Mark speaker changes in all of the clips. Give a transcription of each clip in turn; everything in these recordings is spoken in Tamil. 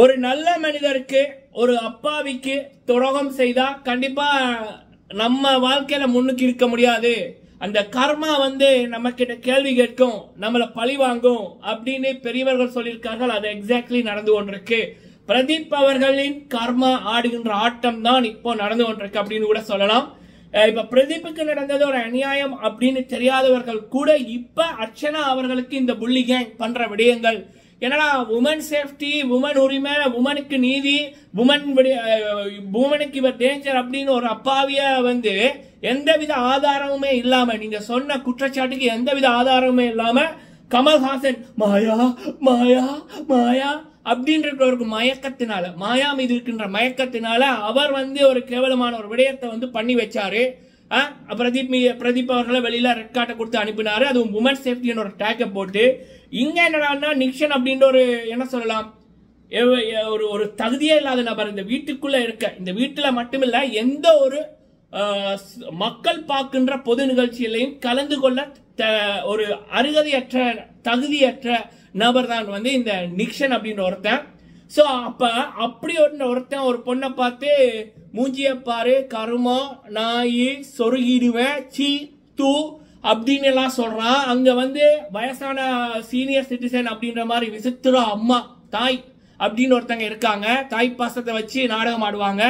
Speaker 1: ஒரு நல்ல மனிதருக்கு ஒரு அப்பாவிக்கு துரோகம் செய்தா கண்டிப்பா நம்ம வாழ்க்கையில முன்னுக்கு இருக்க முடியாது அந்த கர்மா வந்து நம்ம கிட்ட கேள்வி கேட்கும் நம்மளை பழி வாங்கும் அப்படின்னு பெரியவர்கள் சொல்லியிருக்கார்கள் அது எக்ஸாக்ட்லி நடந்து கொண்டிருக்கு பிரதீப் அவர்களின் கர்மா ஆடுகின்ற ஆட்டம் தான் இப்போ நடந்து கொண்டிருக்கு அப்படின்னு கூட சொல்லலாம் இப்ப பிரதீப்புக்கு நடந்தது ஒரு அநியாயம் அப்படின்னு தெரியாதவர்கள் கூட இப்ப அர்ச்சனா அவர்களுக்கு இந்த புள்ளி கேங் பண்ற விடயங்கள் என்னடா உமன் சேஃப்டி உமன் உரிமை உமனுக்கு நீதி உமன் உமனுக்கு இவர் டேஞ்சர் அப்படின்னு ஒரு அப்பாவிய வந்து எந்தவித ஆதாரமுமே இல்லாம நீங்க சொன்ன குற்றச்சாட்டுக்கு எந்தவித ஆதாரமுமே இல்லாம கமல்ஹாசன் மாயா மாயா மாயா அப்படின்ற ஒரு மயக்கத்தினால மாயா மீது இருக்கின்ற மயக்கத்தினால அவர் வந்து ஒரு கேவலமான ஒரு விடயத்தை வந்து பண்ணி வச்சாரு பிரதீப் பிரதீப் அவர்களை வெளியில ரெட் கார்டை கொடுத்து அனுப்பினாரு அதுவும் உமன் சேஃப்டின்னு ஒரு டேக்கை போட்டு இங்க என்னடான்னா நிக்ஷன் அப்படின்ற ஒரு என்ன சொல்லலாம் ஒரு ஒரு தகுதியே இல்லாத நபர் இந்த வீட்டுக்குள்ள இருக்க இந்த வீட்டுல மட்டுமில்ல எந்த ஒரு மக்கள் பார்க்கின்ற பொது நிகழ்ச்சியிலையும் கலந்து கொள்ள ஒரு அருகதையற்ற தகுதியற்ற நபர் தான் வந்து இந்த நிக்ஷன் அப்படின்ற ஒருத்தன் ஸோ அப்போ அப்படி ஒரு ஒருத்தன் ஒரு பொண்ணை பார்த்து மூஞ்சியை பாரு கருமம் நாயி சொருகிடுவேன் சி தூ அப்படின்னு எல்லாம் சொல்கிறான் அங்கே வந்து வயசான சீனியர் சிட்டிசன் அப்படின்ற மாதிரி விசித்திர அம்மா தாய் அப்படின்னு ஒருத்தங்க இருக்காங்க தாய் பாசத்தை வச்சு நாடகம் ஆடுவாங்க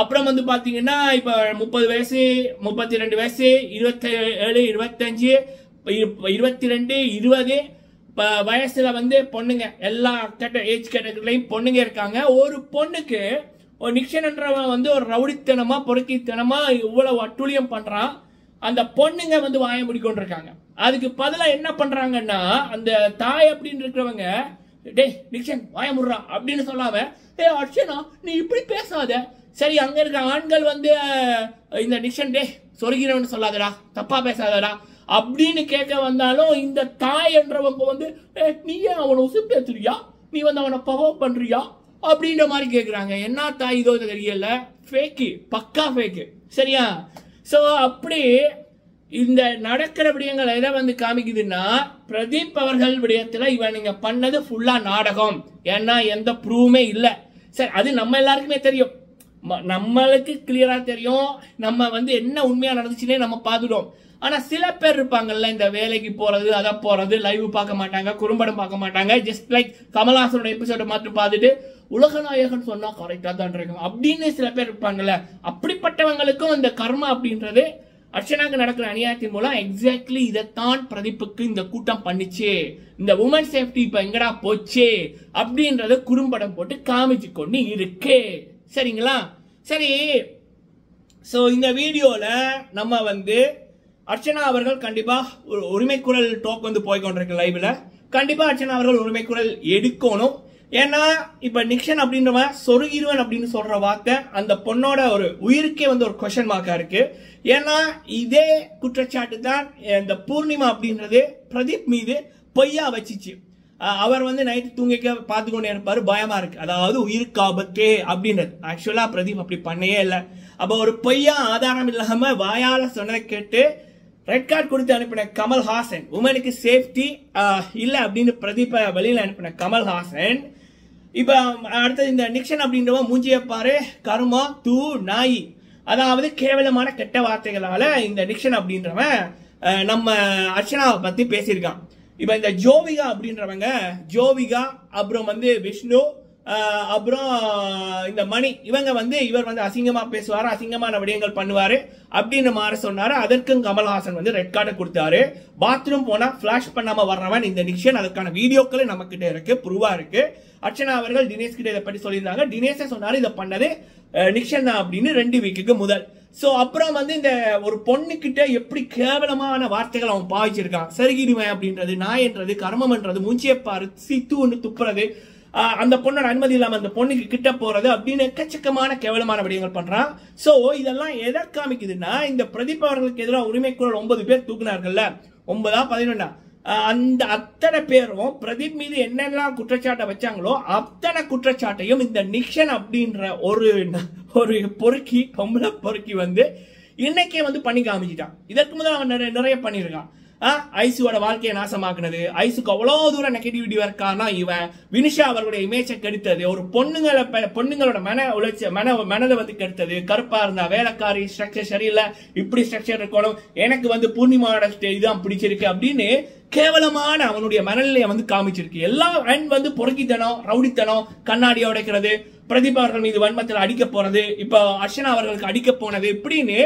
Speaker 1: அப்புறம் வந்து பார்த்தீங்கன்னா இப்போ முப்பது வயசு முப்பத்தி ரெண்டு வயசு இருபத்தி ஏழு இருபத்தஞ்சு இருபத்தி ரெண்டு இருபது வயசில் வந்து பொண்ணுங்க எல்லா கேட்ட ஏஜ் கேட்டகரிலையும் பொண்ணுங்க இருக்காங்க ஒரு பொண்ணுக்கு ஒரு நிக்ஷன்ன்றவன் வந்து ஒரு ரவுடித்தனமாக பொறுக்கித்தனமா இவ்வளோ அட்டுழியம் பண்ணுறான் அந்த பொண்ணுங்க வந்து வாய முடிக்கொண்டிருக்காங்க அதுக்கு பதிலாக என்ன பண்ணுறாங்கன்னா அந்த தாய் அப்படின்னு இருக்கிறவங்க டேய் நிக்ஷன் வாய முடுறா அப்படின்னு சொல்லாம ஏ அர்ச்சனா நீ இப்படி பேசாத சரி அங்கே இருக்க ஆண்கள் வந்து இந்த நிக்ஷன் டே சொருகிறவன் சொல்லாதடா தப்பா பேசாதடா அப்படின்னு கேட்க வந்தாலும் இந்த தாய் என்றவங்க வந்து நீ ஏன் அவனை உசுப்பேத்துறியா நீ வந்து அவனை பவர் பண்றியா அப்படின்ற மாதிரி கேட்குறாங்க என்ன தாய் இதோ தெரியல ஃபேக்கு பக்கா ஃபேக்கு சரியா ஸோ அப்படி இந்த நடக்கிற விடயங்கள் எதை வந்து காமிக்குதுன்னா பிரதீப் அவர்கள் விடயத்தில் இவன் நீங்கள் பண்ணது ஃபுல்லாக நாடகம் ஏன்னா எந்த ப்ரூவுமே இல்லை சார் அது நம்ம எல்லாருக்குமே தெரியும் நம்மளுக்கு கிளியராக தெரியும் நம்ம வந்து என்ன உண்மையாக நடந்துச்சுன்னே நம்ம பார்த்துடும் ஆனால் சில பேர் இருப்பாங்கல்ல இந்த வேலைக்கு போகிறது அதை போகிறது லைவ் பார்க்க மாட்டாங்க குறும்படம் பார்க்க மாட்டாங்க ஜஸ்ட் லைக் கமல்ஹாசனோட எபிசோட மட்டும் பார்த்துட்டு உலகநாயகன் சொன்னால் கரெக்டா தான் இருக்கும் அப்படின்னு சில பேர் இருப்பாங்கல்ல அப்படிப்பட்டவங்களுக்கும் இந்த கர்மா அப்படின்றது அர்ச்சனாக்கு நடக்கிற அநியாயத்தின் மூலம் எக்ஸாக்ட்லி இதைத்தான் பிரதிப்புக்கு இந்த கூட்டம் பண்ணிச்சு இந்த உமன் சேஃப்டி இப்போ எங்கடா போச்சு அப்படின்றத குறும்படம் போட்டு காமிச்சு கொண்டு இருக்கு சரிங்களா சரி ஸோ இந்த வீடியோவில் நம்ம வந்து அர்ச்சனா அவர்கள் கண்டிப்பாக உரிமைக்குரல் டோக் வந்து போய்கொண்டிருக்கு லைவில் கண்டிப்பாக அர்ச்சனா அவர்கள் உரிமைக்குரல் எடுக்கணும் ஏன்னா இப்போ நிக்ஷன் அப்படின்றவன் சொருகிருவன் அப்படின்னு சொல்கிற வார்த்தை அந்த பொண்ணோட ஒரு உயிருக்கே வந்து ஒரு கொஷன் மார்க்காக இருக்குது ஏன்னா இதே குற்றச்சாட்டு தான் இந்த பூர்ணிமா அப்படின்றது பிரதீப் மீது பொய்யா வச்சிச்சு அவர் வந்து நைட்டு தூங்கிக்க பார்த்து கொண்டே இருப்பாரு பயமாக இருக்குது அதாவது உயிருக்கு ஆபத்து அப்படின்றது ஆக்சுவலாக பிரதீப் அப்படி பண்ணவே இல்லை அப்போ ஒரு பொய்யா ஆதாரம் இல்லாமல் வாயால் சொன்னதை கேட்டு ரெட் கார்டு கொடுத்து அனுப்பின கமல் ஹாசன் உமனுக்கு சேஃப்டி இல்லை அப்படின்னு பிரதீப வழியில் அனுப்பின கமல் ஹாசன் இப்போ அடுத்தது இந்த நிக்ஷன் அப்படின்றவ மூஞ்சியை பாரு கருமா தூ நாய் அதாவது கேவலமான கெட்ட வார்த்தைகளால் இந்த நிக்ஷன் அப்படின்றவன் நம்ம அர்ச்சனாவை பற்றி பேசியிருக்கான் இப்போ இந்த ஜோவிகா அப்படின்றவங்க ஜோவிகா அப்புறம் வந்து விஷ்ணு அப்புறம் இந்த மணி இவங்க வந்து இவர் வந்து அசிங்கமாக பேசுவார் அசிங்கமான விடயங்கள் பண்ணுவார் அப்படின்னு மாற சொன்னார் அதற்கும் கமல்ஹாசன் வந்து ரெட் கார்டை கொடுத்தாரு பாத்ரூம் போனால் ஃப்ளாஷ் பண்ணாமல் வர்றவன் இந்த நிஷன் அதுக்கான வீடியோக்களும் நம்மக்கிட்ட இருக்குது ப்ரூவாக இருக்குது அர்ச்சனா அவர்கள் தினேஷ் கிட்ட இதை பற்றி சொல்லியிருந்தாங்க தினேஷே சொன்னார் இதை பண்ணது நிக்ஷன் தான் அப்படின்னு ரெண்டு வீக்குக்கு முதல் ஸோ அப்புறம் வந்து இந்த ஒரு பொண்ணுக்கிட்ட எப்படி கேவலமான வார்த்தைகள் அவன் பாவிச்சிருக்கான் சருகிடுவேன் அப்படின்றது நாயன்றது கர்மம்ன்றது சித்து ஒன்று துப்புறது அந்த பொண்ணோட அனுமதி இல்லாமல் அந்த பொண்ணுக்கு கிட்ட போகிறது அப்படின்னு எக்கச்சக்கமான கேவலமான விடயங்கள் பண்ணுறான் ஸோ இதெல்லாம் எதை காமிக்குதுன்னா இந்த பிரதீப் அவர்களுக்கு எதிராக உரிமைக்குள் ஒன்பது பேர் தூக்குனார்கள்ல ஒன்பதா பதினொன்றா அந்த அத்தனை பேரும் பிரதீப் மீது என்னெல்லாம் குற்றச்சாட்டை வச்சாங்களோ அத்தனை குற்றச்சாட்டையும் இந்த நிக்ஷன் அப்படின்ற ஒரு ஒரு பொறுக்கி பொம்பளை பொறுக்கி வந்து இன்னைக்கே வந்து பண்ணி காமிச்சிட்டான் இதற்கு முதல் அவன் நிறைய நிறைய பண்ணியிருக்கான் ஐசுவோட வாழ்க்கையை நாசமாக்குனது ஐசுக்கு அவ்வளோ தூரம் நெகட்டிவிட்டி இருக்கானா இவன் வினிஷா அவர்களுடைய இமேஜை கெடுத்தது ஒரு பொண்ணுங்களை பொண்ணுங்களோட மன உழைச்ச மன மனதை வந்து கெடுத்தது கருப்பா இருந்தா வேலைக்காரி ஸ்ட்ரக்சர் சரியில்லை இப்படி ஸ்ட்ரக்சர் இருக்கணும் எனக்கு வந்து பூர்ணிமாவோட இதுதான் பிடிச்சிருக்கு அப்படின்னு கேவலமான அவனுடைய மனநிலையை வந்து காமிச்சிருக்கு எல்லா அண்ட் வந்து பொறுக்கித்தனம் ரவுடித்தனம் கண்ணாடியை உடைக்கிறது பிரதீப் அவர்கள் மீது வன்மத்தில் அடிக்க போறது இப்போ அர்ச்சனா அவர்களுக்கு அடிக்க போனது இப்படின்னு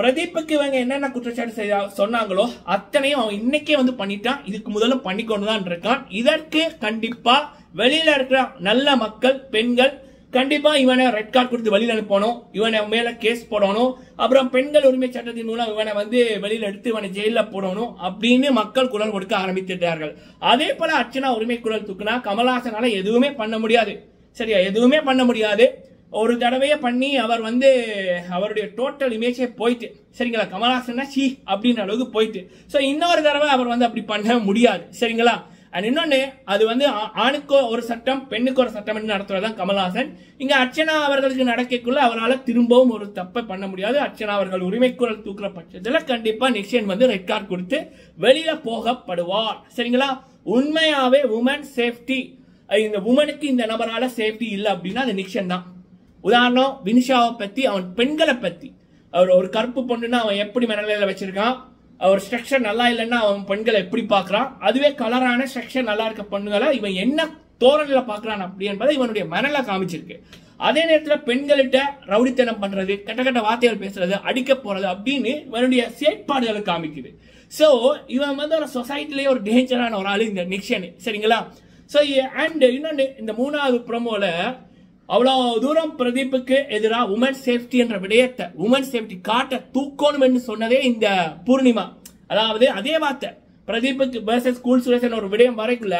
Speaker 1: பிரதீப்புக்கு இவங்க என்னென்ன குற்றச்சாட்டு செய்ய சொன்னாங்களோ அத்தனையும் அவன் இன்னைக்கே வந்து பண்ணிட்டான் இதுக்கு முதல்ல பண்ணிக்கொண்டு தான் இருக்கான் இதற்கு கண்டிப்பா வெளியில இருக்கிற நல்ல மக்கள் பெண்கள் கண்டிப்பா இவனை ரெட் கார்டு கொடுத்து வெளியில் அனுப்பணும் இவனை மேல கேஸ் போடணும் அப்புறம் பெண்கள் உரிமை சட்டத்தின் மூலம் இவனை வந்து வெளியில் எடுத்து இவனை ஜெயில போடணும் அப்படின்னு மக்கள் குரல் கொடுக்க ஆரம்பித்துட்டார்கள் அதே போல அர்ச்சனா உரிமை குரல் தூக்குனா கமல்ஹாசனால எதுவுமே பண்ண முடியாது சரியா எதுவுமே பண்ண முடியாது ஒரு தடவையே பண்ணி அவர் வந்து அவருடைய டோட்டல் இமேஜே போயிட்டு சரிங்களா கமல்ஹாசன்னா சி அப்படின்ற அளவுக்கு போயிட்டு ஸோ இன்னொரு தடவை அவர் வந்து அப்படி பண்ண முடியாது சரிங்களா அண்ட் இன்னொன்று அது வந்து ஆணுக்கோ ஒரு சட்டம் பெண்ணுக்கு ஒரு சட்டம் என்று நடத்துறதான் கமல்ஹாசன் இங்கே அர்ச்சனா அவர்களுக்கு நடக்கக்குள்ள அவரால் திரும்பவும் ஒரு தப்பை பண்ண முடியாது அர்ச்சனா அவர்கள் உரிமைக்குரல் தூக்குற பட்சத்தில் கண்டிப்பாக நிச்சயம் வந்து ரெட் கார்டு கொடுத்து வெளியில் போகப்படுவார் சரிங்களா உண்மையாகவே உமன் சேஃப்டி இந்த உமனுக்கு இந்த நபரால் சேஃப்டி இல்லை அப்படின்னா அது நிக்ஷன் தான் உதாரணம் வினிஷாவை பற்றி அவன் பெண்களை பற்றி அவர் ஒரு கருப்பு பொண்ணுன்னா அவன் எப்படி மனநிலையில வச்சிருக்கான் அவர் ஸ்ட்ரக்சர் நல்லா இல்லைன்னா அவன் பெண்களை எப்படி பார்க்குறான் அதுவே கலரான ஸ்ட்ரக்சர் நல்லா இருக்க பெண்களை இவன் என்ன தோரணையில் பார்க்குறான் அப்படி என்பதை இவனுடைய மனநிலை காமிச்சிருக்கு அதே நேரத்தில் பெண்கள்கிட்ட ரவுடித்தனம் பண்ணுறது கெட்ட கெட்ட வார்த்தைகள் பேசுறது அடிக்க போகிறது அப்படின்னு இவனுடைய செயற்பாடுகளை காமிக்குது ஸோ இவன் வந்து ஒரு சொசைட்டிலேயே ஒரு டேஞ்சரான ஒரு ஆள் இந்த நிக்ஷன் சரிங்களா ஸோ அண்ட் இன்னொன்று இந்த மூணாவது ப்ரமோவில் அவ்வளோ தூரம் பிரதீப்புக்கு எதிராக உமன் சேஃப்டி என்ற விடயத்தை உமன் சேஃப்டி காட்ட தூக்கணும் என்று சொன்னதே இந்த பூர்ணிமா அதாவது அதே வார்த்தை பிரதீப்புக்கு வேர்சஸ் ஸ்கூல் சுரேஷன் ஒரு விடயம் வரைக்குள்ள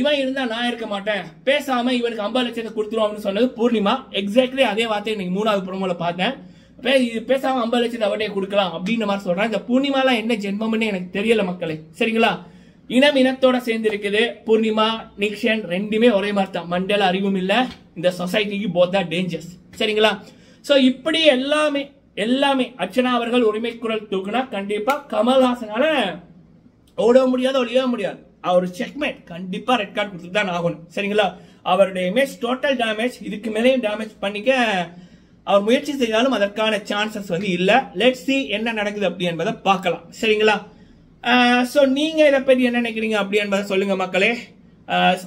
Speaker 1: இவன் இருந்தா நான் இருக்க மாட்டேன் பேசாம இவனுக்கு ஐம்பது லட்சத்தை கொடுத்துருவோம் சொன்னது பூர்ணிமா எக்ஸாக்ட்லி அதே வார்த்தை இன்னைக்கு மூணாவது புறமோல பார்த்தேன் பேசாம ஐம்பது லட்சத்தை அவட்டே கொடுக்கலாம் அப்படின்ற மாதிரி சொல்றேன் இந்த பூர்ணிமாலாம் என்ன ஜென்மம்னு எனக்கு தெரியல மக்களே சரிங்களா இனம் இனத்தோட சேர்ந்து இருக்குது பூர்ணிமா நிக்ஷன் ரெண்டுமே ஒரே மாதிரி தான் மண்டல அறிவும் இல்லை இந்த சொசைட்டிக்கு போத டேஞ்சர்ஸ் சரிங்களா ஸோ இப்படி எல்லாமே எல்லாமே அர்ச்சனா அவர்கள் உரிமை குரல் தூக்குனா கண்டிப்பா கமல்ஹாசனால ஓட முடியாது ஒழிய முடியாது அவர் செக்மேட் கண்டிப்பா ரெட் கார்டு கொடுத்துதான் ஆகணும் சரிங்களா அவருடைய இமேஜ் டோட்டல் டேமேஜ் இதுக்கு மேலேயும் டேமேஜ் பண்ணிக்க அவர் முயற்சி செய்தாலும் அதற்கான சான்சஸ் வந்து இல்லை லெட் சி என்ன நடக்குது அப்படி என்பதை பார்க்கலாம் சரிங்களா ஸோ நீங்கள் இதை பற்றி என்ன நினைக்கிறீங்க அப்படி என்பதை சொல்லுங்கள் மக்களே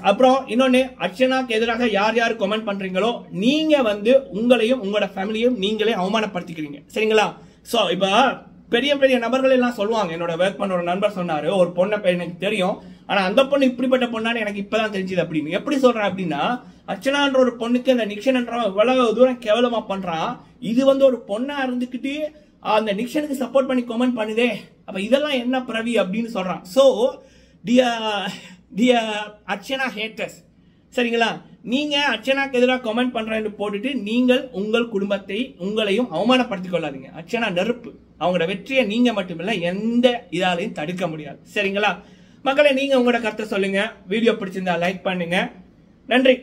Speaker 1: அப்புறம் இன்னொன்று அர்ச்சனாக்கு எதிராக யார் யார் கமெண்ட் பண்ணுறீங்களோ நீங்கள் வந்து உங்களையும் உங்களோட ஃபேமிலியும் நீங்களே அவமானப்படுத்திக்கிறீங்க சரிங்களா ஸோ இப்போ பெரிய பெரிய நபர்கள் எல்லாம் சொல்லுவாங்க என்னோட ஒர்க் பண்ண ஒரு நண்பர் சொன்னார் ஒரு பொண்ணை எனக்கு தெரியும் ஆனால் அந்த பொண்ணு இப்படிப்பட்ட பொண்ணான்னு எனக்கு இப்பதான் தெரிஞ்சது அப்படின்னு எப்படி சொல்கிறேன் அப்படின்னா அர்ச்சனான்ற ஒரு பொண்ணுக்கு அந்த நிக்ஷன்ன்றவன் இவ்வளவு தூரம் கேவலமாக பண்ணுறான் இது வந்து ஒரு பொண்ணாக இருந்துகிட்டு அந்த நிக்ஷனுக்கு சப்போர்ட் பண்ணி கமெண்ட் பண்ணுதே அப்போ இதெல்லாம் என்ன பிரவி அப்படின்னு சொல்கிறான் ஸோ டிய டிய அர்ச்சனா ஹேட்டர்ஸ் சரிங்களா நீங்கள் அர்ச்சனாக்கு எதிராக கமெண்ட் பண்ணுறேன்னு போட்டுட்டு நீங்கள் உங்கள் குடும்பத்தை உங்களையும் அவமானப்படுத்திக் கொள்ளாதீங்க அர்ச்சனா நெருப்பு அவங்களோட வெற்றியை நீங்கள் மட்டுமில்லை எந்த இதாலையும் தடுக்க முடியாது சரிங்களா மக்களை நீங்கள் உங்களோட கருத்தை சொல்லுங்கள் வீடியோ பிடிச்சிருந்தா லைக் பண்ணுங்கள் நன்றி